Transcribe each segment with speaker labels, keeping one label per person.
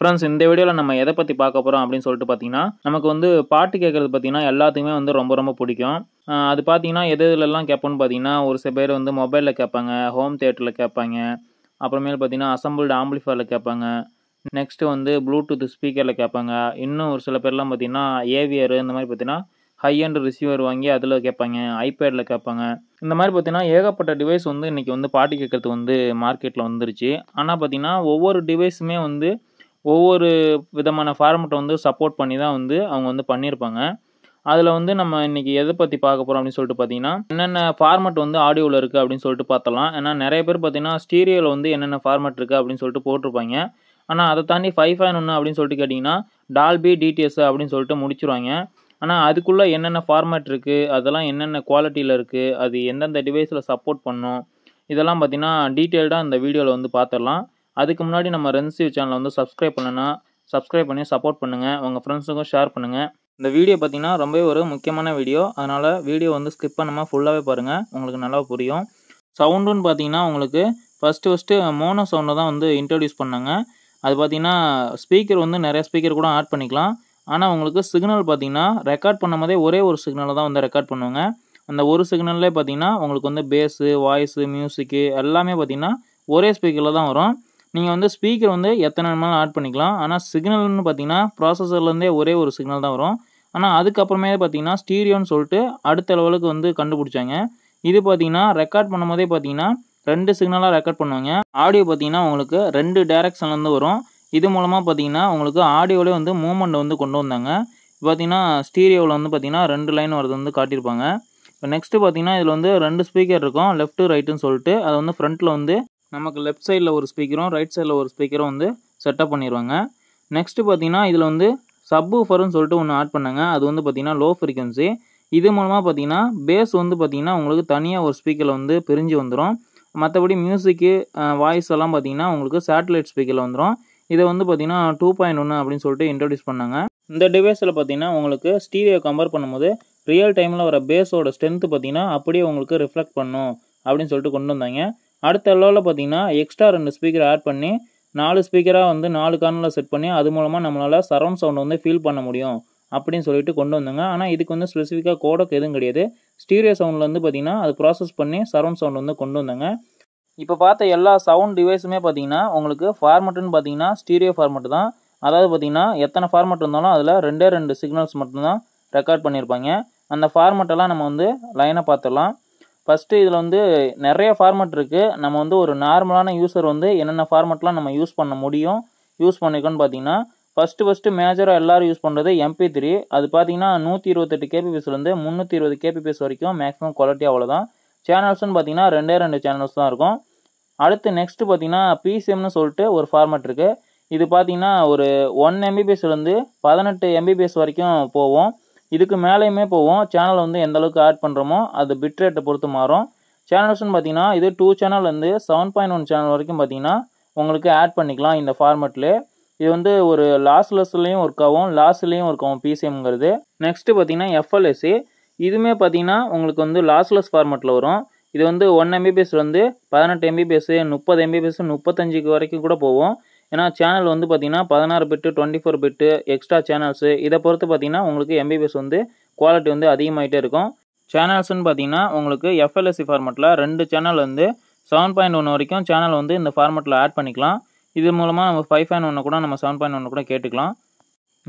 Speaker 1: friends இந்த வீடியோவில் நம்ம எதை பற்றி பார்க்க போகிறோம் அப்படின்னு சொல்லிட்டு பார்த்தீங்கன்னா நமக்கு வந்து பாட்டு கேட்குறது பார்த்தீங்கன்னா எல்லாத்துக்குமே வந்து ரொம்ப ரொம்ப பிடிக்கும் அது பார்த்தீங்கன்னா எது இதுலலாம் கேட்போம்னு பார்த்தீங்கன்னா ஒரு சில பேர் வந்து மொபைலில் கேட்பாங்க ஹோம் தேட்டரில் கேட்பாங்க அப்புறமேல் பார்த்தீங்கன்னா அசம்பிள் ஆம்பிளிஃபையரில் கேட்பாங்க நெக்ஸ்ட்டு வந்து ப்ளூடூத் ஸ்பீக்கரில் கேட்பாங்க இன்னும் ஒரு சில பேர்லாம் பார்த்தீங்கன்னா ஏவியர் இந்த மாதிரி பார்த்தீங்கன்னா ஹை அண்ட் ரிசீவர் வாங்கி அதில் கேட்பாங்க ஐபேடில் கேட்பாங்க இந்த மாதிரி பார்த்தீங்கன்னா ஏகப்பட்ட டிவைஸ் வந்து இன்றைக்கி வந்து பாட்டு கேட்குறது வந்து மார்க்கெட்டில் வந்துருச்சு ஆனால் பார்த்தீங்கன்னா ஒவ்வொரு டிவைஸுமே வந்து ஒவ்வொரு விதமான ஃபார்மட்டை வந்து சப்போர்ட் பண்ணி தான் வந்து அவங்க வந்து பண்ணியிருப்பாங்க அதில் வந்து நம்ம இன்றைக்கி எதை பற்றி பார்க்க போகிறோம் அப்படின்னு சொல்லிட்டு பார்த்தீங்கன்னா என்னென்ன ஃபார்மட் வந்து ஆடியோவில் இருக்குது அப்படின்னு சொல்லிட்டு பார்த்தலாம் ஏன்னா நிறைய பேர் பார்த்தீங்கன்னா ஸ்டீரியோவில் வந்து என்னென்ன ஃபார்மட் இருக்குது அப்படின்னு சொல்லிட்டு போட்டிருப்பாங்க ஆனால் அதை தாண்டி ஃபைவ் ஃபைன் ஒன்று அப்படின்னு சொல்லிட்டு கேட்டிங்கன்னா டால்பி டிடிஎஸ் அப்படின்னு சொல்லிட்டு முடிச்சுருவாங்க ஆனால் அதுக்குள்ளே என்னென்ன ஃபார்மேட் இருக்குது அதெல்லாம் என்னென்ன குவாலிட்டியில் இருக்குது அது எந்தெந்த டிவைஸில் சப்போர்ட் பண்ணும் இதெல்லாம் பார்த்திங்கன்னா டீட்டெயில்டாக அந்த வீடியோவில் வந்து பார்த்துடலாம் அதுக்கு முன்னாடி நம்ம ரன்சீவ் சேனலை வந்து சப்ஸ்கிரைப் பண்ணலன்னா சப்ஸ்கிரைப் பண்ணி சப்போர்ட் பண்ணுங்கள் உங்கள் ஃப்ரெண்ட்ஸுக்கும் ஷேர் பண்ணுங்கள் இந்த வீடியோ பார்த்தீங்கன்னா ரொம்பவே ஒரு முக்கியமான வீடியோ அதனால் வீடியோ வந்து ஸ்கிப் பண்ணாமல் ஃபுல்லாகவே பாருங்கள் உங்களுக்கு நல்லா புரியும் சவுண்டுன்னு பார்த்தீங்கன்னா உங்களுக்கு ஃபஸ்ட்டு ஃபஸ்ட்டு மோனோ சவுண்டை தான் வந்து இன்ட்ரடியூஸ் பண்ணாங்க அது பார்த்தீங்கன்னா ஸ்பீக்கர் வந்து நிறைய ஸ்பீக்கர் கூட ஆட் பண்ணிக்கலாம் ஆனால் உங்களுக்கு சிக்னல் பார்த்தீங்கன்னா ரெக்கார்ட் பண்ணும்போதே ஒரே ஒரு சிக்னலை தான் வந்து ரெக்கார்ட் பண்ணுவாங்க அந்த ஒரு சிக்னல்லே பார்த்தீங்கன்னா உங்களுக்கு வந்து பேஸு வாய்ஸு மியூசிக்கு எல்லாமே பார்த்தீங்கன்னா ஒரே ஸ்பீக்கரில் தான் வரும் நீங்கள் வந்து ஸ்பீக்கர் வந்து எத்தனை வேணுமாலும் ஆட் பண்ணிக்கலாம் ஆனால் சிக்னல்னு பார்த்தீங்கன்னா ப்ராசஸர்லேருந்தே ஒரே ஒரு சிக்னல் தான் வரும் ஆனால் அதுக்கப்புறமே பார்த்தீங்கன்னா ஸ்டீரியோன்னு சொல்லிட்டு அடுத்த லெவலுக்கு வந்து கண்டுபிடிச்சாங்க இது பார்த்தீங்கன்னா ரெக்கார்ட் பண்ணும்போதே பார்த்தீங்கன்னா ரெண்டு சிக்னலாக ரெக்கார்ட் பண்ணுவாங்க ஆடியோ பார்த்தீங்கன்னா உங்களுக்கு ரெண்டு டேரக்ஷன்லேருந்து வரும் இது மூலமாக பார்த்தீங்கன்னா உங்களுக்கு ஆடியோவிலே வந்து மூமெண்ட்டை வந்து கொண்டு வந்தாங்க பார்த்தீங்கன்னா ஸ்டீரியோவில் வந்து பார்த்தீங்கன்னா ரெண்டு லைன் வரது வந்து காட்டியிருப்பாங்க இப்போ நெக்ஸ்ட்டு பார்த்தீங்கன்னா இதில் வந்து ரெண்டு ஸ்பீக்கர் இருக்கும் லெஃப்ட்டு ரைட்டுன்னு சொல்லிட்டு அதை வந்து ஃப்ரண்ட்டில் வந்து நமக்கு லெஃப்ட் சைடில் ஒரு ஸ்பீக்கரும் ரைட் சைடில் ஒரு ஸ்பீக்கரும் வந்து செட்டப் பண்ணிடுவாங்க நெக்ஸ்ட்டு பார்த்தீங்கன்னா இதில் வந்து சப் ஃபர்னு சொல்லிட்டு ஒன்று ஆட் பண்ணாங்க அது வந்து பார்த்திங்கன்னா லோ ஃப்ரீக்வன்சி இது மூலமாக பார்த்தீங்கன்னா பேஸ் வந்து பார்த்திங்கன்னா உங்களுக்கு தனியாக ஒரு ஸ்பீக்கரில் வந்து பிரிஞ்சு வந்துடும் மற்றபடி மியூசிக்கு வாய்ஸ் எல்லாம் பார்த்திங்கன்னா உங்களுக்கு சேட்டலைட் ஸ்பீக்கரில் வந்துடும் இதை வந்து பார்த்திங்கன்னா டூ பாயிண்ட் ஒன்று அப்படின்னு சொல்லிட்டு இன்ட்ரடியூஸ் பண்ணாங்க இந்த டிவைஸில் பார்த்திங்கன்னா உங்களுக்கு ஸ்டீரியோ கம்பேர் பண்ணும்போது ரியல் டைமில் வர பேஸோட ஸ்ட்ரென்த்து பார்த்திங்கன்னா அப்படியே உங்களுக்கு ரிஃப்ளெக்ட் பண்ணும் அப்படின்னு சொல்லிட்டு கொண்டு வந்தாங்க அடுத்த லோவில் பார்த்தீங்கன்னா எக்ஸ்ட்ரா ரெண்டு ஸ்பீக்கர் ஆட் பண்ணி நாலு ஸ்பீக்கராக வந்து நாலு கார்னரில் செட் பண்ணி அது மூலமாக நம்மளால் சரௌண்ட் சவுண்ட் வந்து ஃபீல் பண்ண முடியும் அப்படின்னு சொல்லிட்டு கொண்டு வந்தாங்க ஆனால் இதுக்கு வந்து ஸ்பெசிஃபிக்காக கோடக் எதுவும் கிடையாது ஸ்டீரியோ சவுண்டில் வந்து பார்த்திங்கன்னா அது ப்ராசஸ் பண்ணி சரௌண்ட் சவுண்ட் வந்து கொண்டு வந்தாங்க இப்போ பார்த்த எல்லா சவுண்ட் டிவைஸுமே பார்த்திங்கன்னா உங்களுக்கு ஃபார்மெட்டுன்னு பார்த்திங்கன்னா ஸ்டீரியோ ஃபார்மெட்டு தான் அதாவது பார்த்திங்கன்னா எத்தனை ஃபார்மெட் இருந்தாலும் அதில் ரெண்டே ரெண்டு சிக்னல்ஸ் மட்டும்தான் ரெக்கார்ட் பண்ணியிருப்பாங்க அந்த ஃபார்மெட்டெல்லாம் நம்ம வந்து லைனை பார்த்துடலாம் ஃபஸ்ட்டு இதில் வந்து நிறைய ஃபார்மெட் இருக்குது நம்ம வந்து ஒரு நார்மலான யூஸர் வந்து என்னென்ன ஃபார்மெட்லாம் நம்ம யூஸ் பண்ண முடியும் யூஸ் பண்ணிக்கோன்னு பார்த்தீங்கன்னா ஃபஸ்ட்டு ஃபஸ்ட்டு மேஜராக எல்லோரும் யூஸ் பண்ணுறது எம்பி த்ரீ அது பார்த்தீங்கன்னா நூற்றி இருபத்தெட்டு கேபிபிஎஸ்லேருந்து முந்நூற்றி இருபது கேபிபிஎஸ் வரைக்கும் மேக்ஸிமம் குவாலிட்டி அவ்வளோதான் சேனல்ஸ்னு பார்த்தீங்கன்னா ரெண்டே ரெண்டு சேனல்ஸ் தான் இருக்கும் அடுத்து நெக்ஸ்ட்டு பார்த்தீங்கன்னா பிசிஎம்னு சொல்லிட்டு ஒரு ஃபார்மெட் இருக்குது இது பார்த்தீங்கன்னா ஒரு ஒன் எம்பிபிஎஸ்லேருந்து பதினெட்டு எம்பிபிஎஸ் வரைக்கும் போவோம் இதுக்கு மேலேயுமே போவோம் சேனல் வந்து எந்த அளவுக்கு ஆட் பண்ணுறோமோ அது பிட்ரேட்டை பொறுத்து மாறும் சேனல்ஸ்னு பார்த்தீங்கன்னா இது டூ சேனல்லேருந்து செவன் பாயிண்ட் ஒன் சேனல் வரைக்கும் பார்த்தீங்கன்னா உங்களுக்கு ஆட் பண்ணிக்கலாம் இந்த ஃபார்மெட்டில் இது வந்து ஒரு லாஸ்லெஸ்லேயும் ஒர்க் ஆகும் லாஸ்லேயும் ஒர்க் ஆகும் பிசிஎம்ங்கிறது நெக்ஸ்ட்டு பார்த்தீங்கன்னா எஃப்எல்எஸ்சி இதுவுமே பார்த்தீங்கன்னா உங்களுக்கு வந்து லாஸ்லெஸ் ஃபார்மெட்டில் வரும் இது வந்து ஒன் எம்பிபிஎஸ்லேருந்து பதினெட்டு எம்பிபிஎஸ் முப்பது எம்பிபிஎஸ் முப்பத்தஞ்சுக்கு வரைக்கும் கூட போகும் ஏன்னா சேனல் வந்து பார்த்திங்கன்னா பதினாறு bit twenty four bit extra channels இதை பொறுத்து பார்த்திங்கன்னா உங்களுக்கு எம்பிபிஎஸ் வந்து குவாலிட்டி வந்து அதிகமாகிட்டே இருக்கும் சேனல்ஸ்னு பார்த்திங்கன்னா உங்களுக்கு எஃப்எல்எஸ்சி ஃபார்மெட்டில் ரெண்டு சேனல் வந்து செவன் பாயிண்ட் ஒன்று வரைக்கும் சேனல் வந்து இந்த ஃபார்மெட்டில் ஆட் பண்ணிக்கலாம் இது மூலமாக நம்ம ஃபைவ் பாயிண்ட் ஒன்று கூட நம்ம செவன் பாயிண்ட் ஒன்று கூட கேட்டுக்கலாம்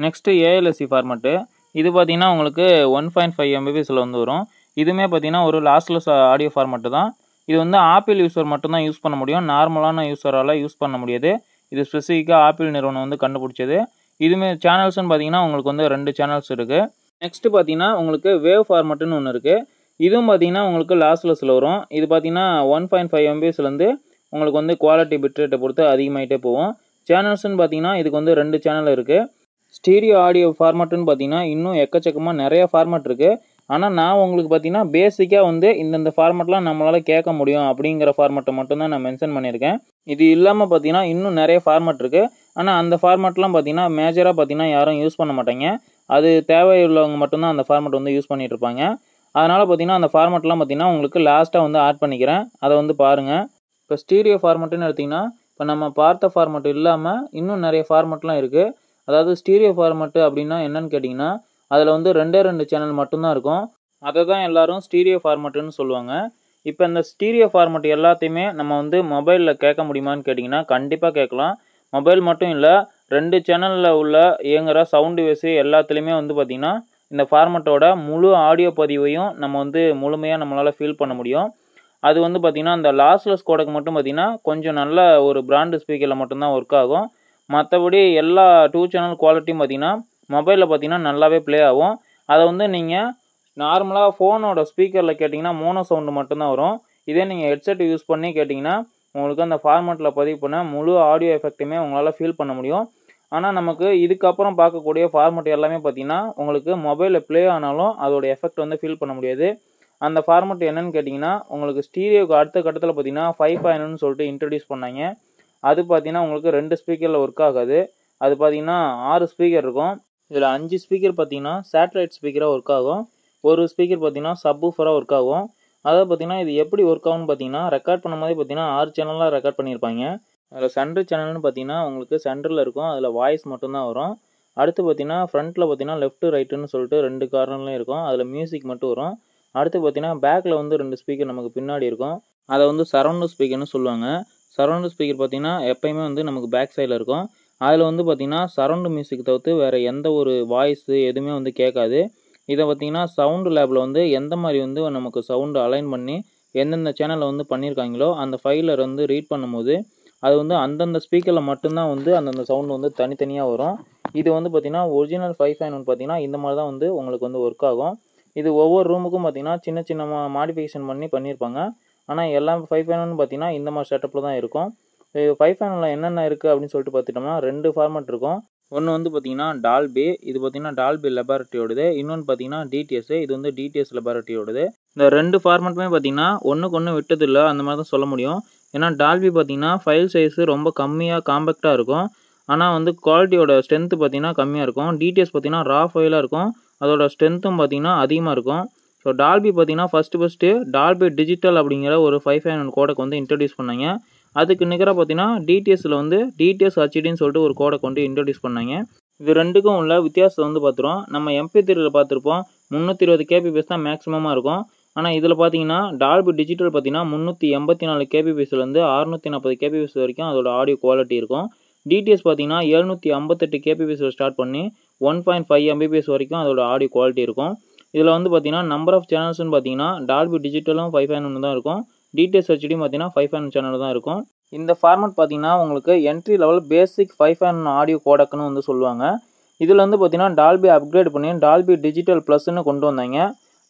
Speaker 1: நெக்ஸ்ட்டு ஏஎல்எஸ்சி ஃபார்மெட்டு இது பார்த்திங்கன்னா உங்களுக்கு ஒன் பாயிண்ட் ஃபைவ் எம்பிபிஎஸில் வந்து வரும் இதுவுமே பார்த்திங்கன்னா ஒரு லாஸ்ட்லெஸ் ஆடியோ ஃபார்மெட்டு தான் இது வந்து ஆப்பிள் யூஸர் மட்டும்தான் யூஸ் பண்ண முடியும் நார்மலான யூஸரால் யூஸ் பண்ண முடியாது இது ஸ்பெசிஃபிக்காக ஆப்பிள் நிறுவனம் வந்து கண்டுபிடிச்சது இதுமே சேனல்ஸ்னு பார்த்தீங்கன்னா உங்களுக்கு வந்து ரெண்டு சேனல்ஸ் இருக்குது நெக்ஸ்ட்டு பார்த்தீங்கன்னா உங்களுக்கு வேவ் ஃபார்மட்னு ஒன்று இருக்குது இதுவும் பார்த்தீங்கன்னா உங்களுக்கு லெஸ்ஸில் வரும் இது பார்த்தீங்கன்னா ஒன் பாயிண்ட் ஃபைவ் எம்பிஎஸ்லேருந்து உங்களுக்கு வந்து குவாலிட்டி பிட்ரேட்டை பொறுத்து அதிகமாகிட்டே போகும் சேனல்ஸ்னு பார்த்தீங்கன்னா இதுக்கு வந்து ரெண்டு சேனல் இருக்குது ஸ்டீரியோ ஆடியோ ஃபார்மட்டுன்னு பார்த்தீங்கன்னா இன்னும் எக்கச்சக்கமாக நிறையா ஃபார்மட் இருக்குது ஆனால் நான் உங்களுக்கு பார்த்தீங்கன்னா பேசிக்காக வந்து இந்தந்த ஃபார்மெட்லாம் நம்மளால் கேட்க முடியும் அப்படிங்கிற ஃபார்மெட்டை மட்டும்தான் நான் மென்ஷன் பண்ணியிருக்கேன் இது இல்லாமல் பார்த்தீங்கன்னா இன்னும் நிறைய ஃபார்மெட் இருக்குது ஆனால் அந்த ஃபார்மெட்லாம் பார்த்தீங்கன்னா மேஜராக பார்த்தீங்கன்னா யாரும் யூஸ் பண்ண மாட்டாங்க அது தேவையுள்ளவங்க மட்டும்தான் அந்த ஃபார்மெட் வந்து யூஸ் பண்ணிகிட்டு இருப்பாங்க அதனால் பார்த்தீங்கன்னா அந்த ஃபார்மெட்லாம் பார்த்தீங்கன்னா உங்களுக்கு லாஸ்ட்டாக வந்து ஆட் பண்ணிக்கிறேன் அதை வந்து பாருங்கள் இப்போ ஸ்டீரியோ ஃபார்மெட்டுன்னு எடுத்திங்கன்னா இப்போ நம்ம பார்த்த ஃபார்மெட் இல்லாமல் இன்னும் நிறைய ஃபார்மெட்லாம் இருக்குது அதாவது ஸ்டீரியோ ஃபார்மெட்டு அப்படின்னா என்னன்னு கேட்டிங்கன்னா அதில் வந்து ரெண்டே ரெண்டு சேனல் மட்டும்தான் இருக்கும் அதை தான் எல்லோரும் ஸ்டீரியோ ஃபார்மேட்டுன்னு சொல்லுவாங்க இப்போ இந்த ஸ்டீரியோ ஃபார்மேட் எல்லாத்தையுமே நம்ம வந்து மொபைலில் கேட்க முடியுமான்னு கேட்டிங்கன்னா கண்டிப்பாக கேட்கலாம் மொபைல் மட்டும் இல்லை ரெண்டு சேனலில் உள்ள இயங்குகிற சவுண்டு வேஸு எல்லாத்துலேயுமே வந்து பார்த்திங்கன்னா இந்த ஃபார்மெட்டோட முழு ஆடியோ பதிவையும் நம்ம வந்து முழுமையாக நம்மளால் ஃபீல் பண்ண முடியும் அது வந்து பார்த்திங்கன்னா அந்த லாஸ்லெஸ் கோடக்கு மட்டும் பார்த்திங்கன்னா கொஞ்சம் நல்ல ஒரு பிராண்டு ஸ்பீக்கரில் மட்டும்தான் ஒர்க் ஆகும் மற்றபடி எல்லா டூ சேனல் குவாலிட்டியும் பார்த்திங்கன்னா மொபைலில் பார்த்தீங்கன்னா நல்லாவே ப்ளே ஆகும் அதை வந்து நீங்கள் நார்மலாக ஃபோனோட ஸ்பீக்கரில் கேட்டிங்கன்னா மோனோ சவுண்டு மட்டும்தான் வரும் இதே நீங்கள் ஹெட்செட் யூஸ் பண்ணி கேட்டிங்கன்னா உங்களுக்கு அந்த ஃபார்மேட்டில் பதிவு பண்ண முழு ஆடியோ எஃபெக்ட்டுமே உங்களால் ஃபீல் பண்ண முடியும் ஆனால் நமக்கு இதுக்கப்புறம் பார்க்கக்கூடிய ஃபார்மெட் எல்லாமே பார்த்திங்கன்னா உங்களுக்கு மொபைலில் ப்ளே ஆனாலும் அதோட எஃபெக்ட் வந்து ஃபீல் பண்ண முடியாது அந்த ஃபார்மெட் என்னன்னு கேட்டிங்கன்னா உங்களுக்கு ஸ்டீரியோக்கு அடுத்த கட்டத்தில் பார்த்தீங்கன்னா ஃபைவ் பாயிண்ட்னு சொல்லிட்டு இன்ட்ரடியூஸ் பண்ணாங்க அது பார்த்தீங்கன்னா உங்களுக்கு ரெண்டு ஸ்பீக்கரில் ஒர்க் ஆகாது அது பார்த்தீங்கன்னா ஆறு ஸ்பீக்கர் இருக்கும் இதில் அஞ்சு ஸ்பீக்கர் பார்த்தீங்கன்னா சேட்டலைட் ஸ்பீக்கராக ஒர்க் ஆகும் ஒரு ஸ்பீக்கர் பார்த்தீங்கன்னா சப்வூஃபராக ஒர்க் ஆகும் அதாவது பார்த்தீங்கன்னா இது எப்படி ஒர்க் ஆகும்னு பார்த்தீங்கன்னா ரெக்கார்ட் பண்ணும்போதே பார்த்தீங்கன்னா ஆறு சேனலாக ரெக்கார்ட் பண்ணியிருப்பாங்க அதில் சென்டர் சேனல்னு பார்த்தீங்கன்னா உங்களுக்கு சென்டரில் இருக்கும் அதில் வாய்ஸ் மட்டும்தான் வரும் அடுத்து பார்த்தீங்கன்னா ஃப்ரண்ட்டில் பார்த்தீங்கன்னா லெஃப்ட்டு ரைட்டுன்னு சொல்லிட்டு ரெண்டு கார்னர்லையும் இருக்கும் அதில் மியூசிக் மட்டும் வரும் அடுத்து பார்த்தீங்கன்னா பேக்கில் வந்து ரெண்டு ஸ்பீக்கர் நமக்கு பின்னாடி இருக்கும் அதை வந்து சரௌண்டு ஸ்பீக்கர்னு சொல்லுவாங்க சரௌண்டு ஸ்பீக்கர் பார்த்தீங்கன்னா எப்பயுமே வந்து நமக்கு பேக் சைடில் இருக்கும் அதில் வந்து பார்த்திங்கன்னா சரௌண்ட் மியூசிக் தவிர்த்து வேறு எந்த ஒரு வாய்ஸு எதுவுமே வந்து கேட்காது இதை பார்த்திங்கன்னா சவுண்டு லேபில் வந்து எந்த மாதிரி வந்து நமக்கு சவுண்டு அலைன் பண்ணி எந்தெந்த சேனலில் வந்து பண்ணியிருக்காங்களோ அந்த ஃபைலர் வந்து ரீட் பண்ணும்போது அது வந்து அந்தந்த ஸ்பீக்கரில் மட்டும்தான் வந்து அந்தந்த சவுண்டு வந்து தனித்தனியாக வரும் இது வந்து பார்த்திங்கன்னா ஒரிஜினல் ஃபைவ் ஃபைன் ஒன் பார்த்திங்கன்னா இந்த மாதிரி தான் வந்து உங்களுக்கு வந்து ஒர்க் ஆகும் இது ஒவ்வொரு ரூமுக்கும் பார்த்திங்கன்னா சின்ன சின்ன மாடிஃபிகேஷன் பண்ணி பண்ணியிருப்பாங்க ஆனால் எல்லா ஃபைவ் ஃபைன் ஒன் பார்த்திங்கன்னா இந்த மாதிரி செட்டப்பில் தான் இருக்கும் ஃபைவ் ஃபேனில் என்னென்ன இருக்குது அப்படின்னு சொல்லிட்டு பார்த்துட்டோம்னா ரெண்டு ஃபார்மேட் இருக்கும் ஒன்று வந்து பார்த்தீங்கன்னா டால்பே இது பார்த்தீங்கன்னா டால்பே லெபார்ட்டரியோடது இன்னொன்று பார்த்தீங்கன்னா டிடிஎஸ்ஸு இது வந்து டிடிஎஸ் லெபார்ட்டரியோடது இந்த ரெண்டு ஃபார்மெட்டுமே பார்த்தீங்கன்னா ஒன்றுக்கு ஒன்று விட்டது இல்லை அந்த மாதிரி தான் சொல்ல முடியும் ஏன்னா டால்பி பார்த்தீங்கன்னா ஃபைல் சைஸு ரொம்ப கம்மியாக காம்பேக்டாக இருக்கும் ஆனால் வந்து குவாலிட்டியோட ஸ்ட்ரென்த்து பார்த்தீங்கன்னா கம்மியாக இருக்கும் டிடிஎஸ் பார்த்தீங்கன்னா ரா ஃபைலாக இருக்கும் அதோட ஸ்ட்ரென்த்தும் பார்த்தீங்கன்னா அதிகமாக இருக்கும் ஸோ டால்பி பார்த்தீங்கன்னா ஃபஸ்ட்டு ஃபஸ்ட்டு டால்பி டிஜிட்டல் அப்படிங்கிற ஒரு ஃபைவ் ஃபைவ் ஹண்ட்ரட் கோடக்கு வந்து இன்ட்ரடியூஸ் பண்ணாங்க அதுக்கு நிகராக பார்த்தீங்கன்னா டிடிஎஸில் வந்து டிடிஎஸ் ஹச்டின்னு சொல்லிட்டு ஒரு கோடை கொண்டு இன்ட்ரடியூஸ் பண்ணாங்க இது ரெண்டுக்கும் உள்ள வித்தியாசத்தை வந்து பார்த்துருவோம் நம்ம எம்பி திரியில் பார்த்துருப்போம் முந்நூற்றி இருபது கேபிபிஎஸ் தான் மேக்ஸிமமாக இருக்கும் ஆனால் இதில் பார்த்தீங்கன்னா டால்பி டிஜிட்டல் பார்த்தீங்கன்னா முந்நூற்றி எண்பத்தி நாலு கேபிபிஎஸ்லேருந்து அறுநூற்றி நாற்பது கேபிபிஎஸ் வரைக்கும் அதோட ஆடியோ குவாலிட்டி இருக்கும் டிடிஎஸ் பார்த்தீங்கன்னா எழுநூற்றி ஐம்பத்தெட்டு கேபிபிஎஸ்ல ஸ்டார்ட் பண்ணி ஒன் பாயிண்ட் ஃபைவ் எம்பிபிஎஸ் வரைக்கும் அதோட ஆடியோ குவாலிட்டி இருக்கும் இதில் வந்து பார்த்தீங்கன்னா நம்பர் ஆஃப் சேனல்ஸ்னு பார்த்தீங்கன்னா டால்பி டிஜிட்டலும் ஃபைவ் ஃபைவ் ஒன்று தான் இருக்கும் டிடிஎஸ் ஹெச்டி பார்த்தீங்கன்னா ஃபைவ் சேனல் தான் இருக்கும் இந்த ஃபார்மட் பார்த்தீங்கன்னா உங்களுக்கு entry level basic five fan audio கோடக்குன்னு வந்து சொல்லுவாங்க இதில் வந்து பார்த்தீங்கன்னா டால்பி அப்கிரேட் பண்ணி டால்பி டிஜிட்டல் ப்ளஸ்ன்னு கொண்டு வந்தாங்க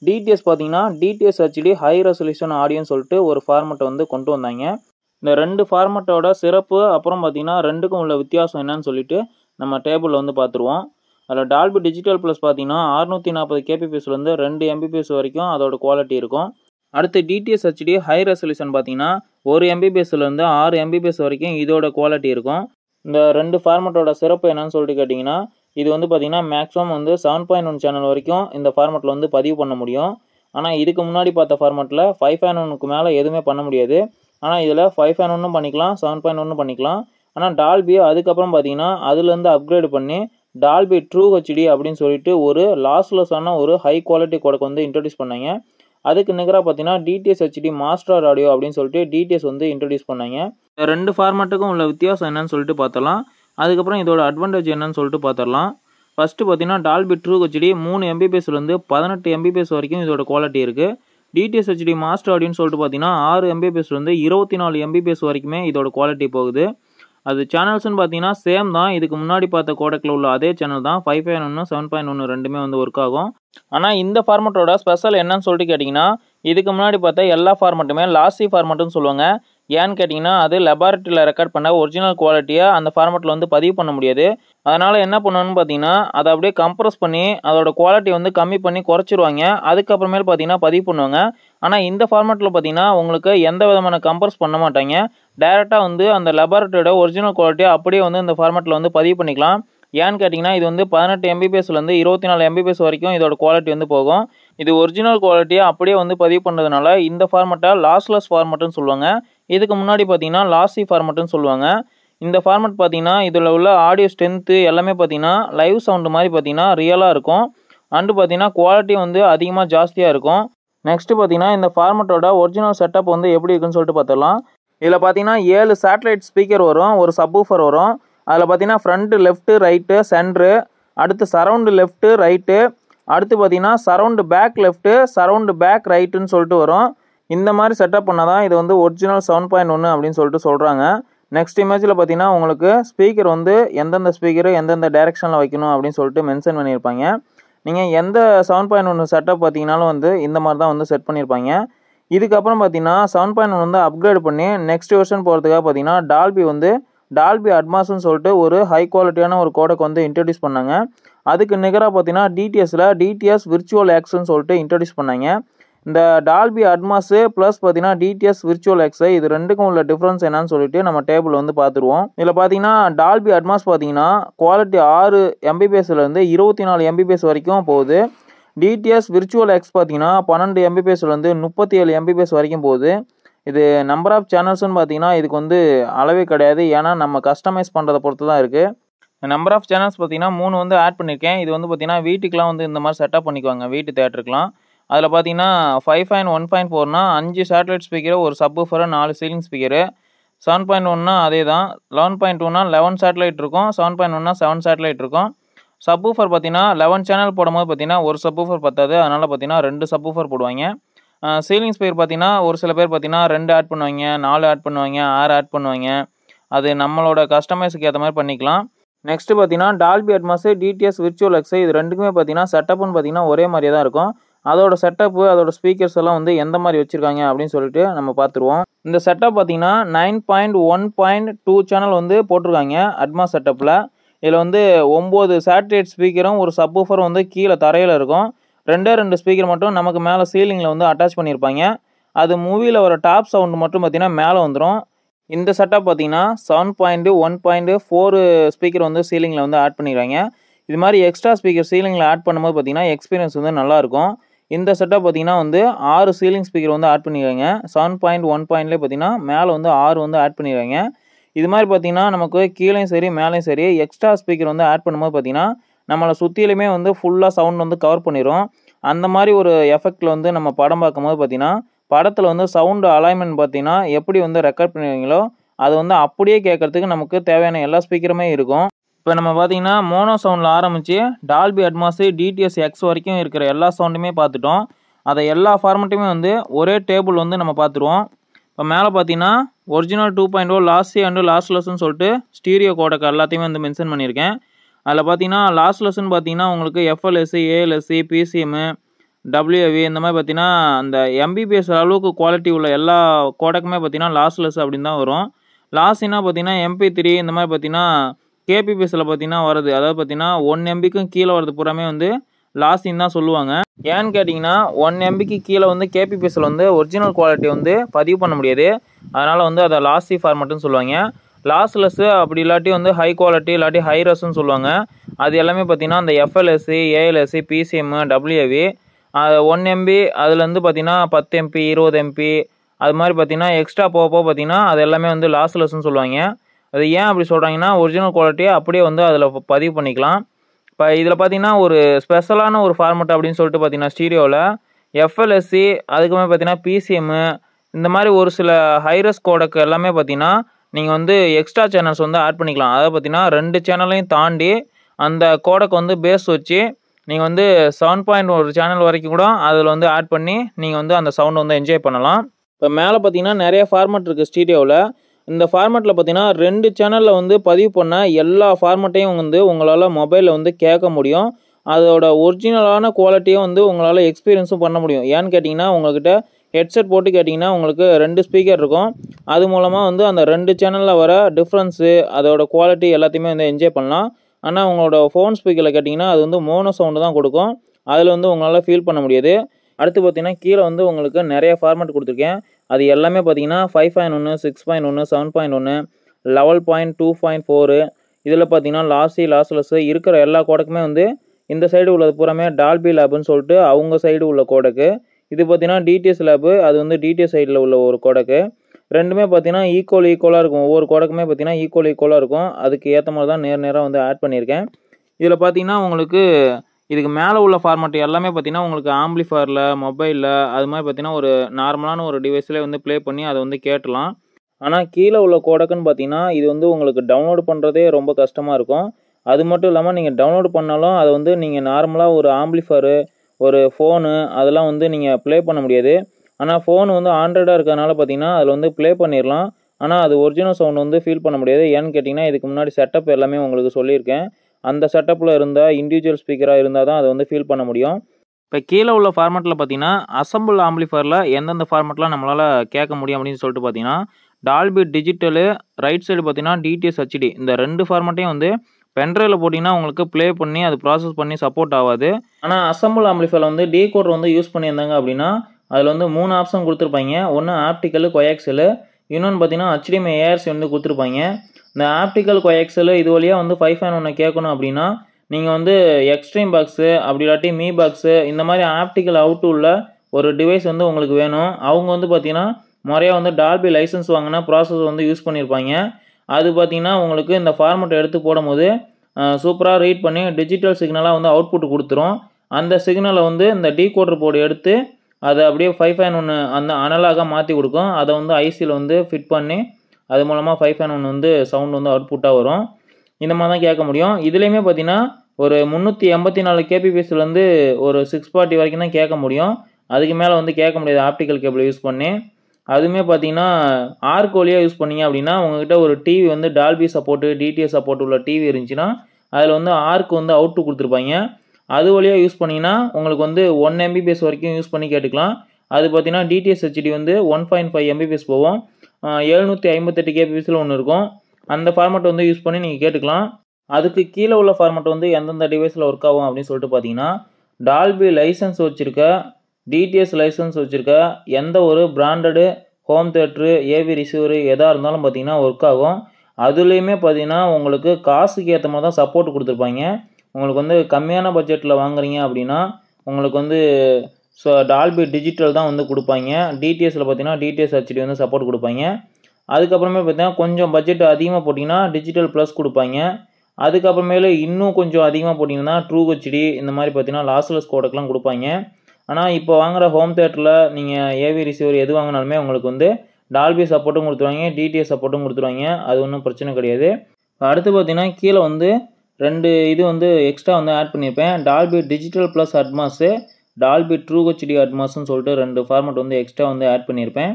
Speaker 1: டிடிஎஸ் பார்த்தீங்கன்னா டிடிஎஸ் ஹெச்டி ஹை ரெசல்யூஷன் ஆடியோன்னு சொல்லிட்டு ஒரு ஃபார்மெட்டை வந்து கொண்டு வந்தாங்க இந்த ரெண்டு ஃபார்மெட்டோட சிறப்பு அப்புறம் பார்த்தீங்கன்னா ரெண்டுக்கும் உள்ள வித்தியாசம் என்னன்னு சொல்லிட்டு நம்ம டேபிளில் வந்து பார்த்துருவோம் அதில் டால்பி டிஜிட்டல் ப்ளஸ் பார்த்தீங்கன்னா அறுநூற்றி நாற்பது கேபிபிஎஸ்லேருந்து ரெண்டு எம்பிபிஎஸ் வரைக்கும் அதோட குவாலிட்டி இருக்கும் அடுத்து டிடிஎஸ் ஹெச்டி ஹை ரெசல்யூஷன் பார்த்தீங்கன்னா ஒரு எம்பிபிஎஸ்லேருந்து ஆறு எம்பிபிஎஸ் வரைக்கும் இதோட குவாலிட்டி இருக்கும் இந்த ரெண்டு ஃபார்மெட்டோட சிறப்பு என்னன்னு சொல்லிட்டு கேட்டிங்கன்னா இது வந்து பார்த்திங்கன்னா மேக்ஸிமம் வந்து செவன் பாயிண்ட் ஒன் சேனல் வரைக்கும் இந்த ஃபார்மெட்டில் வந்து பதிவு பண்ண முடியும் ஆனால் இதுக்கு முன்னாடி பார்த்த ஃபார்மெட்டில் ஃபைவ் பாயிண்ட் ஒன்னுக்கு மேலே எதுவுமே பண்ண முடியாது ஆனால் இதில் ஃபைவ் பாயிண்ட் ஒன்றும் பண்ணிக்கலாம் செவன் பாயிண்ட் ஒன்றும் பண்ணிக்கலாம் ஆனால் டால்பி அதுக்கப்புறம் பார்த்தீங்கன்னா அதுலேருந்து அப்கிரேட் பண்ணி டால்பி ட்ரூ ஹெச்டி அப்படின்னு சொல்லிட்டு ஒரு லாஸ்லெஸ்ஸான ஒரு ஹை குவாலிட்டி கோடக்கு வந்து இன்ட்ரடியூஸ் பண்ணாங்க அதுக்கு நிகராக பார்த்தீங்கன்னா டிடிஎஸ் ஹெச்டி மாஸ்டர் ஆடியோ அப்படின்னு சொல்லிட்டு டிடிஎஸ் வந்து இன்ட்ரடியூஸ் பண்ணாங்க ரெண்டு ஃபார்மேட்டுக்கும் உள்ள வித்தியாசம் என்னன்னு சொல்லிட்டு பார்த்தலாம் அதுக்கப்புறம் இதோட அட்வான்டேஜ் என்னன்னு சொல்லிட்டு பார்த்துடலாம் ஃபஸ்ட்டு பார்த்தீங்கன்னா டால்பி ட்ரூ ஹெச்டி மூணு எம்பிபிஎஸ்லேருந்து பதினெட்டு எம்பிபிஎஸ் வரைக்கும் இதோட குவாலிட்டி இருக்குது டிடிஎஸ் ஹெச்டி மாஸ்டர் ஆடியோன்னு சொல்லிட்டு பார்த்தீங்கன்னா ஆறு எம்பிபிஎஸ்லேருந்து இருபத்தி நாலு எம்பிபிஎஸ் வரைக்குமே இதோட குவாலிட்டி போகுது அது சேனல்ஸ்னு பார்த்தீங்கன்னா சேம் தான் இதுக்கு முன்னாடி பார்த்த கோடக்கில் உள்ள அதே சேனல் தான் ஃபைவ் பாயிண்ட் ஒன்று செவன் பாயிண்ட் ஒன்று ரெண்டுமே வந்து ஒர்க் ஆகும் ஆனால் இந்த ஃபார்மெட்டோட ஸ்பெஷல் என்னன்னு சொல்லிட்டு கேட்டிங்கன்னா இதுக்கு முன்னாடி பார்த்தா எல்லா ஃபார்மெட்டுமே லாஸி ஃபார்மெட்டுன்னு சொல்லுவாங்க ஏன்னு கேட்டிங்கன்னா அது லெபார்ட்டரியில் ரெக்கார்ட் பண்ண ஒரிஜினல் குவாலிட்டியை அந்த ஃபார்மெட்டில் வந்து பதிவு பண்ண முடியாது அதனால் என்ன பண்ணணும்னு பார்த்தீங்கன்னா அதை அப்படியே கம்ப்ரஸ் பண்ணி அதோட குவாலிட்டி வந்து கம்மி பண்ணி குறைச்சிருவாங்க அதுக்கப்புறமேல் பார்த்தீங்கன்னா பதிவு பண்ணுவாங்க ஆனால் இந்த ஃபார்மேட்டில் பார்த்தீங்கன்னா உங்களுக்கு எந்த விதமான கம்ப்ரஸ் பண்ண மாட்டாங்க டேரெக்டாக வந்து அந்த லெபார்ட்டரியோட ஒரிஜினல் குவாலிட்டியை அப்படியே வந்து இந்த ஃபார்மேட்டில் வந்து பதிவு பண்ணிக்கலாம் ஏன்னு கேட்டிங்கன்னா இது வந்து பதினெட்டு எம்பிபிஎஸ்லேருந்து இருபத்தி நாலு எம்பிபிஎஸ் வரைக்கும் இதோட குவாலிட்டி வந்து போகும் இது ஒரிஜினல் குவாலிட்டியாக அப்படியே வந்து பதிவு பண்ணதுனால இந்த ஃபார்மெட்டை லாஸ்லெஸ் ஃபார்மெட்டுன்னு சொல்லுவாங்க இதுக்கு முன்னாடி பார்த்தீங்கன்னா லாஸி ஃபார்மெட்டுன்னு சொல்லுவாங்க இந்த ஃபார்மெட் பார்த்தீங்கன்னா இதில் உள்ள ஆடியோ ஸ்ட்ரென்த்து எல்லாமே பார்த்தீங்கன்னா லைவ் சவுண்டு மாதிரி பார்த்தீங்கன்னா ரியலாக இருக்கும் அண்டு பார்த்தீங்கன்னா குவாலிட்டி வந்து அதிகமாக ஜாஸ்தியாக இருக்கும் நெக்ஸ்ட்டு பார்த்தீங்கன்னா இந்த ஃபார்மெட்டோட ஒரிஜினல் செட்டப் வந்து எப்படி இருக்குன்னு சொல்லிட்டு பார்த்துடலாம் இதில் பார்த்தீங்கன்னா ஏழு சேட்டலைட் ஸ்பீக்கர் வரும் ஒரு சப்வூஃபர் வரும் அதில் பார்த்தீங்கன்னா ஃப்ரண்ட்டு லெஃப்ட்டு ரைட்டு சென்ட்ரு அடுத்து சரவுண்டு லெஃப்ட்டு ரைட்டு அடுத்து பார்த்தீங்கன்னா surround back left surround back ரைட்டுன்னு சொல்லிட்டு வரும் இந்த மாதிரி செட்டப் பண்ணால் தான் இது வந்து ஒரிஜினல் செவன் பாயிண்ட் ஒன்று அப்படின்னு சொல்லிட்டு சொல்கிறாங்க நெக்ஸ்ட் இமேஜில் பார்த்தீங்கன்னா உங்களுக்கு ஸ்பீக்கர் வந்து எந்தெந்த ஸ்பீக்கர் எந்தெந்த டேரெக்ஷனில் வைக்கணும் அப்படின்னு சொல்லிட்டு மென்ஷன் பண்ணியிருப்பாங்க நீங்கள் எந்த செவன் பாயிண்ட் ஒன்று செட்டப் பார்த்தீங்கனாலும் வந்து இந்த மாதிரி தான் வந்து செட் பண்ணியிருப்பாங்க இதுக்கப்புறம் பார்த்தீங்கன்னா செவன் பாயிண்ட் ஒன் வந்து அப்கிரேட் பண்ணி நெக்ஸ்ட் வெர்ஷன் போகிறதுக்காக பார்த்தீங்கன்னா டால்பி வந்து டால்பி அட்மாஸ்ன்னு சொல்லிட்டு ஒரு ஹை குவாலிட்டியான ஒரு கோடக் வந்து இன்ட்ரடியூஸ் பண்ணாங்க அதுக்கு நிகராக பார்த்தீங்கன்னா டிடிஎஸில் டிடிஎஸ் விர்ச்சுவல் ஆக்ஸ்ன்னு சொல்லிட்டு இன்ட்ரடியூஸ் பண்ணாங்க இந்த டால்பி அட்மாஸு ப்ளஸ் பார்த்தீங்கன்னா டிடிஎஸ் விர்ச்சுவல் எக்ஸு இது ரெண்டுக்கும் உள்ள டிஃப்ரென்ஸ் என்னன்னு சொல்லிட்டு நம்ம டேபிள் வந்து பார்த்துருவோம் இதில் பார்த்தீங்கன்னா டால்பி அட்மாஸ் பார்த்தீங்கன்னா குவாலிட்டி ஆறு எம்பிபிஎஸ்லேருந்து இருபத்தி நாலு எம்பிபிஎஸ் வரைக்கும் போகுது டிடிஎஸ் விர்ச்சுவல் எக்ஸ் பார்த்தீங்கன்னா பன்னெண்டு எம்பிபிஎஸ்லேருந்து முப்பத்தி ஏழு எம்பிபிஎஸ் வரைக்கும் போகுது இது நம்பர் ஆஃப் சேனல்ஸ்னு பார்த்தீங்கன்னா இதுக்கு வந்து அளவே கிடையாது ஏன்னா நம்ம கஸ்டமைஸ் பண்ணுறதை பொறுத்து தான் இருக்குது நம்பர் ஆஃப் சேனல்ஸ் பார்த்தீங்கன்னா மூணு வந்து ஆட் பண்ணியிருக்கேன் இது வந்து பார்த்திங்கன்னா வீட்டுக்கெலாம் வந்து இந்த மாதிரி செட்டப் பண்ணிக்குவாங்க வீட்டு தேட்டருக்குலாம் அதில் பார்த்தீங்கன்னா ஃபைவ் பாயிண்ட் ஒன் பாயிண்ட் ஃபோர்னா அஞ்சு சேட்டலைட் ஸ்பீக்கர் ஒரு ஃபோர் நாலு சீலிங் ஸ்பீக்கரு செவன் பாயிண்ட் ஒன்னா அதே தான் லெவன் பாயிண்ட் ஒன்னா லெவன் சேட்டலைட் இருக்கும் செவன் பாயிண்ட் ஒன்னா செவன் சேட்டலைட் இருக்கும் சப்ஃபர் பார்த்தீங்கன்னா லெவன் சேனல் போடும்போது பார்த்தீங்கன்னா ஒரு சப்ஃபர் பத்தாது அதனால் பார்த்தீங்கன்னா ரெண்டு சப்ஃபர் போடுவாங்க சீலிங் ஸ்பீக்கர் பார்த்தீங்கன்னா ஒரு சில பேர் பார்த்தீங்கன்னா ரெண்டு ஆட் பண்ணுவாங்க நாலு ஆட் பண்ணுவாங்க ஆறு ஆட் பண்ணுவாங்க அது நம்மளோட கஸ்டமைஸுக்கு ஏற்ற மாதிரி பண்ணிக்கலாம் நெக்ஸ்ட்டு பார்த்தீங்கன்னா Dolby Atmos DTS virtual X இது ரெண்டுக்குமே பார்த்தீங்கன்னா செட்டப்னு பார்த்தீங்கன்னா ஒரே மாதிரியே தான் இருக்கும் அதோட செட்டப்பு அதோட ஸ்பீக்கர்ஸ் எல்லாம் வந்து எந்த மாதிரி வச்சுருக்காங்க அப்படின்னு சொல்லிட்டு நம்ம பார்த்துருவோம் இந்த செட்டப் பார்த்தீங்கன்னா nine point one point two channel வந்து போட்டிருக்காங்க அட்மாஸ் செட்டப்பில் இதில் வந்து ஒம்பது சேட்டலைட் ஸ்பீக்கரும் ஒரு ஊஃபரும் வந்து கீழே தரையில் இருக்கும் ரெண்டே ரெண்டு ஸ்பீக்கர் மட்டும் நமக்கு மேலே சீலிங்கில் வந்து அட்டாச் பண்ணியிருப்பாங்க அது மூவியில் வர டாப் சவுண்டு மட்டும் பார்த்தீங்கன்னா மேலே வந்துடும் இந்த செட்டாக பார்த்தீங்கன்னா seven point one point four speaker வந்து சீலிங்கில் வந்து ஆட் பண்ணிடுறாங்க இது மாதிரி எக்ஸ்ட்ரா ஸ்பீக்கர் சீலிங்கில் ஆட் பண்ணும்போது பார்த்தீங்கன்னா எக்ஸ்பீரியன்ஸ் வந்து நல்லாயிருக்கும் இந்த செட்டாக பார்த்தீங்கன்னா வந்து ஆறு சீலிங் ஸ்பீக்கர் வந்து ஆட் பண்ணிடுறாங்க செவன் பாயிண்ட் ஒன் பாயிண்ட்லேயே பார்த்தீங்கன்னா மேலே வந்து ஆறு வந்து ஆட் பண்ணிடுறாங்க இது மாதிரி பார்த்தீங்கன்னா நமக்கு கீழேயும் சரி மேலேயும் சரி எக்ஸ்ட்ரா ஸ்பீக்கர் வந்து ஆட் பண்ணும்போது பார்த்தீங்கன்னா நம்மளை சுற்றிலுமே வந்து ஃபுல்லாக சவுண்ட் வந்து கவர் பண்ணிடும் அந்த மாதிரி ஒரு எஃபெக்டில் வந்து நம்ம படம் பார்க்கும்போது பார்த்திங்கன்னா படத்தில் வந்து சவுண்டு அலைன்மெண்ட் பார்த்தீங்கன்னா எப்படி வந்து ரெக்கார்ட் பண்ணுவீங்களோ அது வந்து அப்படியே கேட்குறதுக்கு நமக்கு தேவையான எல்லா ஸ்பீக்கருமே இருக்கும் இப்போ நம்ம பார்த்தீங்கன்னா மோனோ சவுண்டில் ஆரம்பித்து டால்பி அட்மாஸு டிடிஎஸ் எக்ஸ் வரைக்கும் இருக்கிற எல்லா சவுண்டுமே பார்த்துட்டோம் அதை எல்லா ஃபார்மெட்டுமே வந்து ஒரே டேபிள் வந்து நம்ம பார்த்துருவோம் இப்போ மேலே பார்த்தீங்கன்னா original oh, two point oh lossy and lossless சொல்லிட்டு ஸ்டீரியோ கோடக்கு எல்லாத்தையுமே வந்து மென்ஷன் பண்ணியிருக்கேன் அதில் பார்த்தீங்கன்னா லாஸ்ட் லெசன் பார்த்தீங்கன்னா உங்களுக்கு எஃப்எல்எஸ்சி ஏஎல்எஸ்சி பிசிஎம்மு டபிள்யூஏவி இந்த மாதிரி பார்த்தீங்கன்னா அந்த எம்பிபிஎஸ் அளவுக்கு குவாலிட்டி உள்ள எல்லா கோடக்குமே பார்த்தீங்கன்னா லாஸ்லெஸ் அப்படின்னு தான் வரும் லாஸ்னா பார்த்தீங்கன்னா எம்பி த்ரீ இந்த மாதிரி பார்த்தீங்கன்னா கேபிபிஎஸ்சில் பார்த்தீங்கன்னா வருது அதாவது பார்த்தீங்கன்னா ஒன் எம்பிக்கும் கீழே வரது புறமே வந்து லாஸ்டின்னு தான் சொல்லுவாங்க ஏன்னு கேட்டிங்கன்னா ஒன் எம்பிக்கு கீழே வந்து கேபிபிஎஸ்சில் வந்து ஒரிஜினல் குவாலிட்டி வந்து பதிவு பண்ண முடியாது அதனால் வந்து அதை லாஸ்டி ஃபார்மெட்டுன்னு சொல்லுவாங்க லாஸ்லெஸ்ஸு அப்படி இல்லாட்டி வந்து ஹை குவாலிட்டி இல்லாட்டி ஹை ரஸ்ன்னு சொல்லுவாங்க அது எல்லாமே பார்த்திங்கன்னா அந்த FLAC ALAC PCM WAV one MB அதுலேருந்து பார்த்தீங்கன்னா பத்து எம்பி இருபது எம்பி அது மாதிரி பார்த்தீங்கன்னா எக்ஸ்ட்ரா போக போக பார்த்தீங்கன்னா அது எல்லாமே வந்து லாஸ்லெஸ்ன்னு சொல்லுவாங்க அது ஏன் அப்படி சொல்கிறாங்கன்னா ஒரிஜினல் குவாலிட்டியை அப்படியே வந்து அதில் பதிவு பண்ணிக்கலாம் இப்போ இதில் பார்த்தீங்கன்னா ஒரு ஸ்பெஷலான ஒரு ஃபார்மெட் அப்படின்னு சொல்லிட்டு பார்த்தீங்கன்னா ஸ்டீரியோவில் எஃப்எல்எஸ்சி அதுக்குமே பார்த்தீங்கன்னா பிசிஎம்மு இந்த மாதிரி ஒரு சில ஹைரஸ் கோடக்கு எல்லாமே பார்த்தீங்கன்னா நீங்கள் வந்து எக்ஸ்ட்ரா சேனல்ஸ் வந்து ஆட் பண்ணிக்கலாம் அதை பார்த்தீங்கன்னா ரெண்டு சேனலையும் தாண்டி அந்த கோடக்கு வந்து பேஸ் வச்சு நீங்கள் வந்து செவன் பாயிண்ட் ஒரு சேனல் வரைக்கும் கூட அதில் வந்து ஆட் பண்ணி நீங்கள் வந்து அந்த சவுண்டை வந்து என்ஜாய் பண்ணலாம் இப்போ மேலே பார்த்தீங்கன்னா நிறைய ஃபார்மெட் இருக்குது ஸ்டீடியோவில் இந்த ஃபார்மெட்டில் பார்த்தீங்கன்னா ரெண்டு சேனலில் வந்து பதிவு பண்ண எல்லா ஃபார்மெட்டையும் வந்து உங்களால் மொபைலில் வந்து கேட்க முடியும் அதோட ஒரிஜினலான குவாலிட்டியும் வந்து உங்களால் எக்ஸ்பீரியன்ஸும் பண்ண முடியும் ஏன்னு கேட்டிங்கன்னா உங்கள்கிட்ட ஹெட்செட் போட்டு கேட்டிங்கன்னா உங்களுக்கு ரெண்டு ஸ்பீக்கர் இருக்கும் அது மூலமாக வந்து அந்த ரெண்டு சேனலில் வர டிஃப்ரென்ஸு அதோட குவாலிட்டி எல்லாத்தையுமே வந்து என்ஜாய் பண்ணலாம் ஆனால் உங்களோட ஃபோன் ஸ்பீக்கரில் கேட்டிங்கன்னா அது வந்து மோனோ சவுண்டு தான் கொடுக்கும் அதில் வந்து உங்களால் ஃபீல் பண்ண முடியாது அடுத்து பார்த்தீங்கன்னா கீழே வந்து உங்களுக்கு நிறைய ஃபார்மேட் கொடுத்துருக்கேன் அது எல்லாமே பார்த்தீங்கன்னா ஃபைவ் பாயிண்ட் ஒன்று சிக்ஸ் பாயிண்ட் ஒன்று செவன் பாயிண்ட் ஒன்று eleven point two point four இதில் பார்த்தீங்கன்னா லாஸி லாஸ்லெஸ்ஸு இருக்கிற எல்லா கோடக்குமே வந்து இந்த சைடு உள்ளது பூராமே டால்பி லேபுன்னு சொல்லிட்டு அவங்க சைடு உள்ள கோடக்கு இது பார்த்தீங்கன்னா டிடிஎஸ் லேபு அது வந்து டிடிஎஸ் சைடில் உள்ள ஒரு கோடக்கு ரெண்டுமே பார்த்தீங்கன்னா ஈக்குவல் ஈக்குவலாக இருக்கும் ஒவ்வொரு கோடக்குமே பார்த்தீங்கன்னா ஈக்குவல் ஈக்குவலாக இருக்கும் அதுக்கு ஏற்ற மாதிரி தான் நேர் நேராக வந்து ஆட் பண்ணியிருக்கேன் இதில் பார்த்தீங்கன்னா உங்களுக்கு இதுக்கு மேலே உள்ள ஃபார்மேட் எல்லாமே பார்த்தீங்கன்னா உங்களுக்கு ஆம்பிளிஃபயரில் மொபைலில் அது மாதிரி பார்த்தீங்கன்னா ஒரு நார்மலான ஒரு டிவைஸ்லேயே வந்து ப்ளே பண்ணி அதை வந்து கேட்டலாம் ஆனால் கீழே உள்ள கோடக்குன்னு பார்த்தீங்கன்னா இது வந்து உங்களுக்கு டவுன்லோட் பண்ணுறதே ரொம்ப கஷ்டமாக இருக்கும் அது மட்டும் இல்லாமல் நீங்கள் டவுன்லோட் பண்ணாலும் அதை வந்து நீங்கள் நார்மலாக ஒரு ஆம்பிளிஃபயரு ஒரு ஃபோனு அதெல்லாம் வந்து நீங்கள் ப்ளே பண்ண முடியாது ஆனால் ஃபோன் வந்து ஆண்ட்ராய்டாக இருக்கிறதுனால பார்த்தீங்கன்னா அதில் வந்து ப்ளே பண்ணிடலாம் ஆனால் அது ஒரிஜினல் சவுண்ட் வந்து ஃபீல் பண்ண முடியாது ஏன்னு கேட்டிங்கன்னா இதுக்கு முன்னாடி செட்டப் எல்லாமே உங்களுக்கு சொல்லியிருக்கேன் அந்த செட்டப்பில் இருந்தால் இண்டிவிஜுவல் ஸ்பீக்கராக இருந்தால் தான் அதை வந்து ஃபீல் பண்ண முடியும் இப்போ கீழே உள்ள ஃபார்மெட்டில் பார்த்தீங்கன்னா அசம்பிள் ஆம்பிளிஃபயரில் எந்தெந்த ஃபார்மெட்லாம் நம்மளால் கேட்க முடியும் அப்படின்னு சொல்லிட்டு பார்த்தீங்கன்னா டால்பி டிஜிட்டலு ரைட் சைடு பார்த்தீங்கன்னா டிடிஎஸ் ஹச்டி இந்த ரெண்டு ஃபார்மெட்டையும் வந்து பென்ட்ரைவில் போட்டிங்கன்னா உங்களுக்கு ப்ளே பண்ணி அது ப்ராசஸ் பண்ணி சப்போர்ட் ஆகாது ஆனால் அசம்பிள் ஆம்பிளிஃபயரில் வந்து டீ கோட் வந்து யூஸ் பண்ணியிருந்தாங்க அப்படின்னா அதில் வந்து மூணு ஆப்ஷன் கொடுத்துருப்பாங்க ஒன்று ஆப்டிக்கல் கொயாக்சல் இன்னொன்று பார்த்தீங்கன்னா ஹெச்டிஎம்ஐ ஏஆர்சி வந்து கொடுத்துருப்பாங்க இந்த ஆப்டிக்கல் கொயாக்சல் இது வழியாக வந்து ஃபைவ் ஃபேன் ஒன்று கேட்கணும் அப்படின்னா நீங்கள் வந்து எக்ஸ்ட்ரீம் பாக்ஸு அப்படி இல்லாட்டி மீ பாக்ஸு இந்த மாதிரி ஆப்டிக்கல் அவுட் உள்ள ஒரு டிவைஸ் வந்து உங்களுக்கு வேணும் அவங்க வந்து பார்த்தீங்கன்னா முறையாக வந்து டால்பி லைசன்ஸ் வாங்கினா ப்ராசஸ் வந்து யூஸ் பண்ணியிருப்பாங்க அது பார்த்திங்கன்னா உங்களுக்கு இந்த ஃபார்மெட் எடுத்து போடும்போது சூப்பராக ரீட் பண்ணி டிஜிட்டல் சிக்னலாக வந்து அவுட்புட் கொடுத்துரும் அந்த சிக்னலை வந்து இந்த டீ கோட்ரு போர்டு எடுத்து அதை அப்படியே ஃபைவ் ஃபேன் ஒன்று அந்த அனலாக மாற்றி கொடுக்கும் அதை வந்து ஐசியில் வந்து ஃபிட் பண்ணி அது மூலமாக ஃபைவ் ஃபேன் ஒன்று வந்து சவுண்ட் வந்து அவுட்புட்டாக வரும் இந்த மாதிரி தான் கேட்க முடியும் இதுலேயுமே பார்த்தீங்கன்னா ஒரு முந்நூற்றி எண்பத்தி நாலு கேபிபிஎஸ்லேருந்து ஒரு சிக்ஸ் ஃபார்ட்டி வரைக்கும் தான் கேட்க முடியும் அதுக்கு மேலே வந்து கேட்க முடியாது ஆப்டிக்கல் கேபிள் யூஸ் பண்ணி அதுவுமே பார்த்தீங்கன்னா ஆர்கோலியாக யூஸ் பண்ணீங்க அப்படின்னா உங்ககிட்ட ஒரு டிவி வந்து டால்பி சப்போர்ட்டு டிடிஎஸ் சப்போர்ட் உள்ள டிவி இருந்துச்சுன்னா அதில் வந்து ஆர்க் வந்து அவுட்டு கொடுத்துருப்பாங்க அது வழியாக யூஸ் பண்ணிங்கன்னா உங்களுக்கு வந்து ஒன் எம்பிபிஎஸ் வரைக்கும் யூஸ் பண்ணி கேட்டுக்கலாம் அது பார்த்தீங்கன்னா டிடிஎஸ் ஹெச்டி வந்து ஒன் பாயிண்ட் ஃபைவ் எம்பிபிஎஸ் போவோம் எழுநூற்றி ஐம்பத்தெட்டு கேபிபிஎஸில் ஒன்று இருக்கும் அந்த ஃபார்மேட் வந்து யூஸ் பண்ணி நீங்கள் கேட்டுக்கலாம் அதுக்கு கீழே உள்ள ஃபார்மெட் வந்து எந்தெந்த டிவைஸில் ஒர்க் ஆகும் அப்படின்னு சொல்லிட்டு பார்த்தீங்கன்னா டால்பி லைசன்ஸ் வச்சுருக்க டிடிஎஸ் லைசன்ஸ் வச்சுருக்க எந்த ஒரு branded home theatre AV receiver எதாக இருந்தாலும் பார்த்தீங்கன்னா ஒர்க் ஆகும் அதுலேயுமே பார்த்தீங்கன்னா உங்களுக்கு காசுக்கு ஏற்ற மாதிரி தான் சப்போர்ட் கொடுத்துருப்பாங்க உங்களுக்கு வந்து கம்மியான பட்ஜெட்டில் வாங்குறீங்க அப்படின்னா உங்களுக்கு வந்து ஸோ டால்பி டிஜிட்டல் தான் வந்து கொடுப்பாங்க டிடிஎஸில் பார்த்தீங்கன்னா டிடிஎஸ் ஹெச்டி வந்து சப்போர்ட் கொடுப்பாங்க அதுக்கப்புறமே பார்த்தீங்கன்னா கொஞ்சம் பட்ஜெட் அதிகமாக போட்டிங்கன்னா டிஜிட்டல் ப்ளஸ் கொடுப்பாங்க அதுக்கப்புறமேல இன்னும் கொஞ்சம் அதிகமாக போட்டிங்கன்னா ட்ரூ ஹெச்டி இந்த மாதிரி பார்த்தீங்கன்னா லாஸ்லெஸ் கோடக்கெலாம் கொடுப்பாங்க ஆனால் இப்போ வாங்குகிற ஹோம் தேட்டரில் நீங்கள் ஏவி ரிசீவர் எது வாங்கினாலுமே உங்களுக்கு வந்து டால்பி சப்போர்ட்டும் கொடுத்துருவாங்க டிடிஎஸ் சப்போர்ட்டும் கொடுத்துருவாங்க அது ஒன்றும் பிரச்சனை கிடையாது அடுத்து பார்த்தீங்கன்னா கீழே வந்து ரெண்டு இது வந்து எக்ஸ்ட்ரா வந்து ஆட் பண்ணியிருப்பேன் Dolby digital plus Atmos Dolby true HD அட்மாஸ்ன்னு சொல்லிட்டு ரெண்டு ஃபார்மேட் வந்து எக்ஸ்ட்ரா வந்து ஆட் பண்ணியிருப்பேன்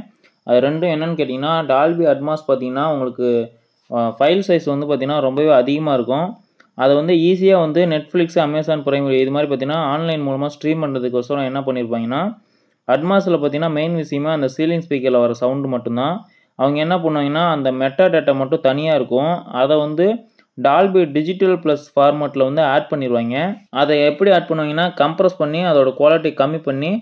Speaker 1: அது ரெண்டும் என்னென்னு கேட்டிங்கன்னா டால்பி அட்மாஸ் பார்த்திங்கன்னா உங்களுக்கு ஃபைல் சைஸ் வந்து பார்த்திங்கன்னா ரொம்பவே அதிகமாக இருக்கும் அதை வந்து ஈஸியாக வந்து நெட்ஃப்ளிக்ஸ் அமேசான் பிரைம் இது மாதிரி பார்த்திங்கன்னா ஆன்லைன் மூலமாக ஸ்ட்ரீம் பண்ணுறதுக்கோசரம் என்ன பண்ணியிருப்பாங்கன்னா அட்மாஸில் பார்த்திங்கன்னா மெயின் விஷயமா அந்த சீலிங் ஸ்பீக்கரில் வர சவுண்டு மட்டும்தான் அவங்க என்ன பண்ணுவாங்கன்னா அந்த மெட்டா டேட்டா மட்டும் தனியாக இருக்கும் அதை வந்து டால்பி டிஜிட்டல் ப்ளஸ் ஃபார்மேட்டில் வந்து ஆட் பண்ணிடுவாங்க அதை எப்படி ஆட் பண்ணுவீங்கன்னா கம்ப்ரஸ் பண்ணி அதோட குவாலிட்டி கம்மி பண்ணி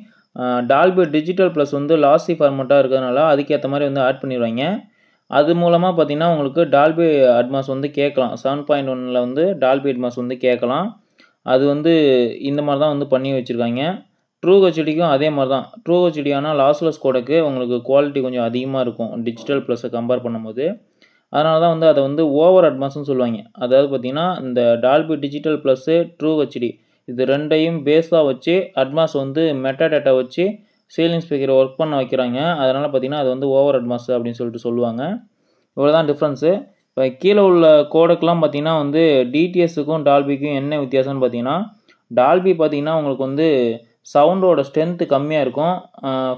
Speaker 1: டால்பி டிஜிட்டல் ப்ளஸ் வந்து லாஸி ஃபார்மேட்டாக இருக்கிறதுனால அதுக்கேற்ற மாதிரி வந்து ஆட் பண்ணிடுவாங்க அது மூலமாக பார்த்திங்கன்னா உங்களுக்கு டால்பி அட்மாஸ் வந்து கேட்கலாம் செவன் பாயிண்ட் ஒன்னில் வந்து டால்பி அட்மாஸ் வந்து கேட்கலாம் அது வந்து இந்த மாதிரி தான் வந்து பண்ணி வச்சுருக்காங்க ட்ரூ ஹெச்டிக்கும் அதே மாதிரி தான் ட்ரூ ஹெச்டி ஆனால் லாஸ்லெஸ் கோடக்கு உங்களுக்கு குவாலிட்டி கொஞ்சம் அதிகமாக இருக்கும் டிஜிட்டல் ப்ளஸ்ஸை கம்பேர் பண்ணும்போது அதனால தான் வந்து அதை வந்து ஓவர் அட்வான்ஸ்னு சொல்லுவாங்க அதாவது பார்த்திங்கன்னா இந்த Dolby digital plus true HD இது ரெண்டையும் பேஸாக வச்சு அட்வான்ஸ் வந்து மெட்டா டேட்டா வச்சு சீலிங் ஸ்பீக்கர் ஒர்க் பண்ண வைக்கிறாங்க அதனால் பார்த்திங்கன்னா அது வந்து ஓவர் அட்வான்ஸ் அப்படின்னு சொல்லிட்டு சொல்லுவாங்க இவ்வளோ தான் டிஃப்ரென்ஸு இப்போ கீழே உள்ள கோடுக்கெலாம் பார்த்தீங்கன்னா வந்து டிடிஎஸுக்கும் டால்பிக்கும் என்ன வித்தியாசம்னு பார்த்திங்கன்னா டால்பி பார்த்திங்கன்னா உங்களுக்கு வந்து சவுண்டோட ஸ்ட்ரென்த்து கம்மியாக இருக்கும்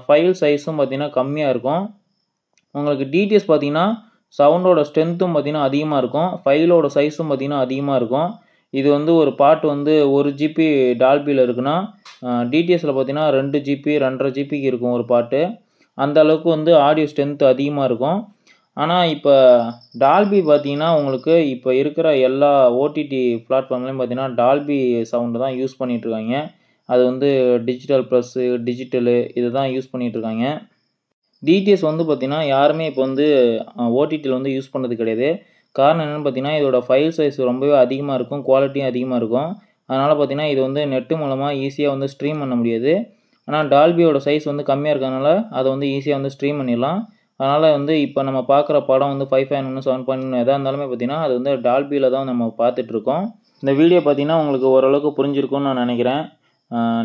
Speaker 1: ஃபைல் சைஸும் பார்த்திங்கன்னா கம்மியாக இருக்கும் உங்களுக்கு டிடிஎஸ் பார்த்திங்கன்னா சவுண்டோட ஸ்ட்ரென்த்தும் பார்த்திங்கன்னா அதிகமாக இருக்கும் ஃபைலோட சைஸும் பார்த்திங்கன்னா அதிகமாக இருக்கும் இது வந்து ஒரு பாட்டு வந்து ஒரு ஜிபி டால்பியில் இருக்குன்னா டிடிஎஸில் பார்த்திங்கன்னா ரெண்டு ஜிபி ரெண்டரை ஜிபிக்கு இருக்கும் ஒரு பாட்டு அந்த அளவுக்கு வந்து ஆடியோ ஸ்ட்ரென்த்து அதிகமாக இருக்கும் ஆனால் இப்போ டால்பி பார்த்திங்கன்னா உங்களுக்கு இப்போ இருக்கிற எல்லா ஓடிடி பிளாட்ஃபார்ம்லேயும் பார்த்திங்கன்னா டால்பி சவுண்டு தான் யூஸ் பண்ணிகிட்ருக்காங்க அது வந்து டிஜிட்டல் ப்ளஸ்ஸு டிஜிட்டலு இது தான் யூஸ் பண்ணிகிட்ருக்காங்க டிடிஎஸ் வந்து பார்த்திங்கன்னா யாருமே இப்போ வந்து ஓடிடியில் வந்து யூஸ் பண்ணுறது கிடையாது காரணம் என்னென்னு பார்த்தீங்கன்னா இதோட ஃபைல் சைஸ் ரொம்பவே அதிகமாக இருக்கும் குவாலிட்டியும் அதிகமாக இருக்கும் அதனால் பார்த்தீங்கன்னா இது வந்து நெட்டு மூலமாக ஈஸியாக வந்து ஸ்ட்ரீம் பண்ண முடியாது ஆனால் டால்பியோட சைஸ் வந்து கம்மியாக இருக்கிறதுனால அதை வந்து ஈஸியாக வந்து ஸ்ட்ரீம் பண்ணிடலாம் அதனால் வந்து இப்போ நம்ம பார்க்குற படம் வந்து ஃபைவ் ஃபைவ் ஒன்று செவன் பாயிண்ட் ஒன்று எதாக இருந்தாலுமே பார்த்தீங்கன்னா அது வந்து டால்பியில் தான் நம்ம பார்த்துட்ருக்கோம் இந்த வீடியோ பார்த்தீங்கன்னா உங்களுக்கு ஓரளவுக்கு புரிஞ்சிருக்கும்னு நான் நினைக்கிறேன்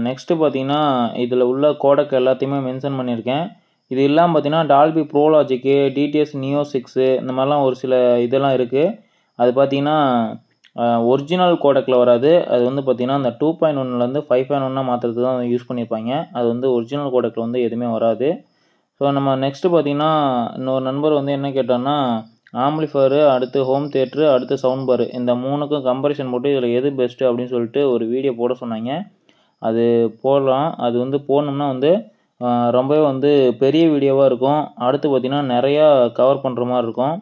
Speaker 1: நெக்ஸ்ட்டு பார்த்தீங்கன்னா இதில் உள்ள கோடக் எல்லாத்தையுமே மென்ஷன் பண்ணியிருக்கேன் இது இல்லாமல் பார்த்தீங்கன்னா Dolby Pro Logic DTS Neo six இந்த மாதிரிலாம் ஒரு சில இதெல்லாம் இருக்குது அது பார்த்தீங்கன்னா ஒரிஜினல் கோடக்கில் வராது அது வந்து பார்த்திங்கன்னா அந்த டூ பாயிண்ட் ஒன்லேருந்து ஃபைவ் பாயிண்ட் ஒன்னாக மாற்றுறதுக்கு தான் யூஸ் பண்ணியிருப்பாங்க அது வந்து ஒரிஜினல் கோடக்கில் வந்து எதுவுமே வராது ஸோ நம்ம நெக்ஸ்ட்டு பார்த்தீங்கன்னா இன்னொரு நண்பர் வந்து என்ன கேட்டோன்னா ஆம்லிஃபரு அடுத்து ஹோம் தேட்ரு அடுத்து சவுண்ட் பார் இந்த மூணுக்கும் கம்பரிசன் போட்டு இதில் எது பெஸ்ட்டு அப்படின்னு சொல்லிட்டு ஒரு வீடியோ போட சொன்னாங்க அது போடலாம் அது வந்து போடணும்னா வந்து ரொம்பவே வந்து பெரிய வீடியோவாக இருக்கும் அடுத்து பார்த்திங்கன்னா நிறையா கவர் பண்ணுற மாதிரி இருக்கும்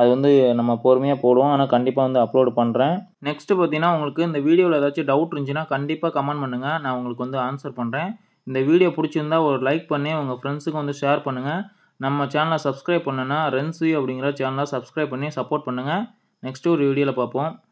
Speaker 1: அது வந்து நம்ம பொறுமையாக போடுவோம் ஆனால் கண்டிப்பாக வந்து அப்லோடு பண்ணுறேன் நெக்ஸ்ட்டு பார்த்தீங்கன்னா உங்களுக்கு இந்த வீடியோவில் ஏதாச்சும் டவுட் இருந்துச்சுன்னா கண்டிப்பாக கமெண்ட் பண்ணுங்கள் நான் உங்களுக்கு வந்து ஆன்சர் பண்ணுறேன் இந்த வீடியோ பிடிச்சிருந்தா ஒரு லைக் பண்ணி உங்கள் ஃப்ரெண்ட்ஸுக்கு வந்து ஷேர் பண்ணுங்கள் நம்ம சேனலை சப்ஸ்கிரைப் பண்ணுன்னா ரென்ஸ்வி அப்படிங்கிற சேனலை சப்ஸ்கிரைப் பண்ணி சப்போர்ட் பண்ணுங்கள் நெக்ஸ்ட்டு ஒரு வீடியோவில் பார்ப்போம்